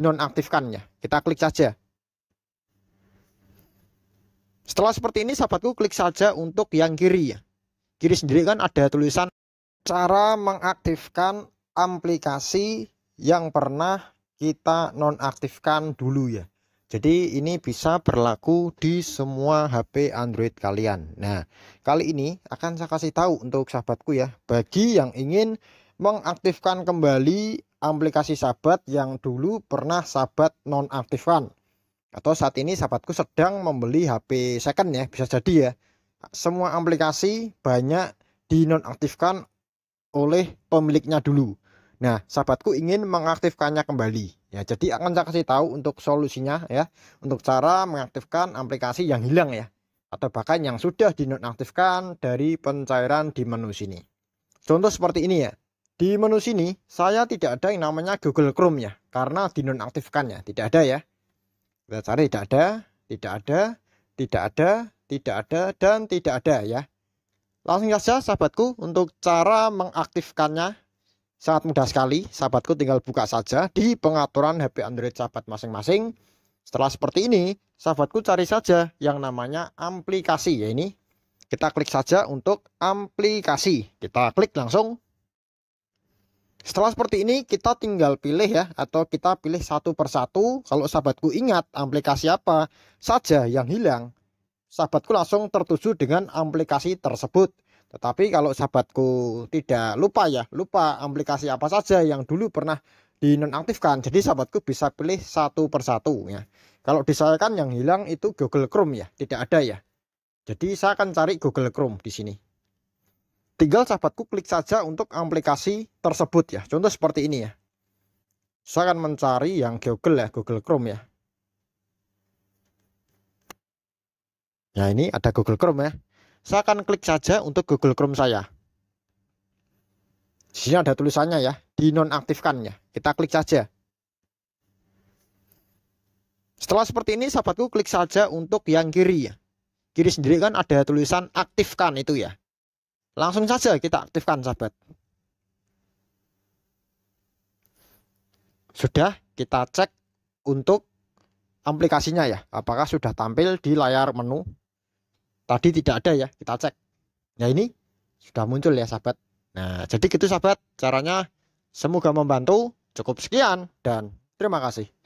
ya. Kita klik saja. Setelah seperti ini sahabatku klik saja untuk yang kiri ya. Kiri sendiri kan ada tulisan cara mengaktifkan aplikasi yang pernah kita nonaktifkan dulu ya. Jadi ini bisa berlaku di semua HP Android kalian. Nah, kali ini akan saya kasih tahu untuk sahabatku ya, bagi yang ingin mengaktifkan kembali aplikasi sahabat yang dulu pernah sahabat nonaktifkan atau saat ini sahabatku sedang membeli HP second ya bisa jadi ya semua aplikasi banyak dinonaktifkan oleh pemiliknya dulu nah sahabatku ingin mengaktifkannya kembali ya jadi akan saya kasih tahu untuk solusinya ya untuk cara mengaktifkan aplikasi yang hilang ya atau bahkan yang sudah dinonaktifkan dari pencairan di menu sini contoh seperti ini ya di menu sini, saya tidak ada yang namanya Google Chrome ya, karena dinonaktifkan ya, tidak ada ya. Kita cari tidak ada, tidak ada, tidak ada, tidak ada, dan tidak ada ya. Langsung saja sahabatku untuk cara mengaktifkannya sangat mudah sekali. Sahabatku tinggal buka saja di pengaturan HP Android sahabat masing-masing. Setelah seperti ini, sahabatku cari saja yang namanya aplikasi ya ini. Kita klik saja untuk aplikasi. Kita klik langsung setelah seperti ini kita tinggal pilih ya atau kita pilih satu persatu. Kalau sahabatku ingat aplikasi apa saja yang hilang, sahabatku langsung tertuju dengan aplikasi tersebut. Tetapi kalau sahabatku tidak lupa ya, lupa aplikasi apa saja yang dulu pernah dinonaktifkan. Jadi sahabatku bisa pilih satu persatu ya. Kalau disayangkan yang hilang itu Google Chrome ya, tidak ada ya. Jadi saya akan cari Google Chrome di sini. Tinggal sahabatku klik saja untuk aplikasi tersebut ya. Contoh seperti ini ya. Saya akan mencari yang Google ya, Google Chrome ya. Ya ini ada Google Chrome ya. Saya akan klik saja untuk Google Chrome saya. Di sini ada tulisannya ya, dinonaktifkan ya. Kita klik saja. Setelah seperti ini sahabatku klik saja untuk yang kiri ya. Kiri sendiri kan ada tulisan aktifkan itu ya. Langsung saja kita aktifkan sahabat. Sudah kita cek untuk aplikasinya ya. Apakah sudah tampil di layar menu? Tadi tidak ada ya, kita cek. Nah ini sudah muncul ya sahabat. Nah, jadi gitu sahabat caranya. Semoga membantu. Cukup sekian dan terima kasih.